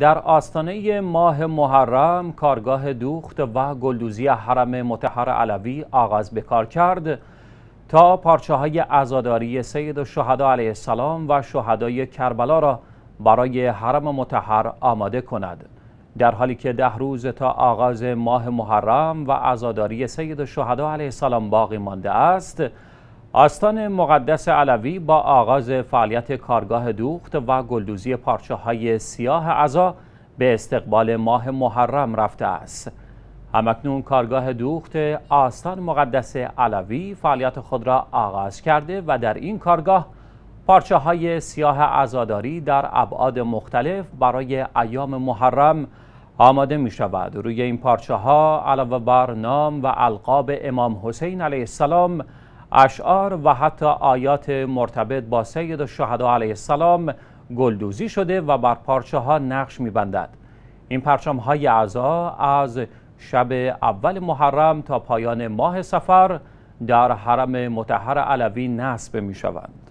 در آستانه ماه محرم کارگاه دوخت و گلدوزی حرم متحر علوی آغاز بکار کرد تا پارچه های ازاداری سید شهدا علیه السلام و شهدای کربلا را برای حرم متحر آماده کند در حالی که ده روز تا آغاز ماه محرم و ازاداری سید شهدا علیه السلام باقی مانده است آستان مقدس علوی با آغاز فعالیت کارگاه دوخت و گلدوزی پارچه های سیاه عزا به استقبال ماه محرم رفته است. همکنون کارگاه دوخت آستان مقدس علوی فعالیت خود را آغاز کرده و در این کارگاه پارچه های سیاه عزاداری در ابعاد مختلف برای ایام محرم آماده می شود. روی این پارچه ها علاوه بر نام و القاب امام حسین علیه السلام اشعار و حتی آیات مرتبط با سید الشهدا علیه السلام گلدوزی شده و بر پارچه ها نقش میبندد این پرچم های اعضا از شب اول محرم تا پایان ماه سفر در حرم متحر علوی نصب می شوند.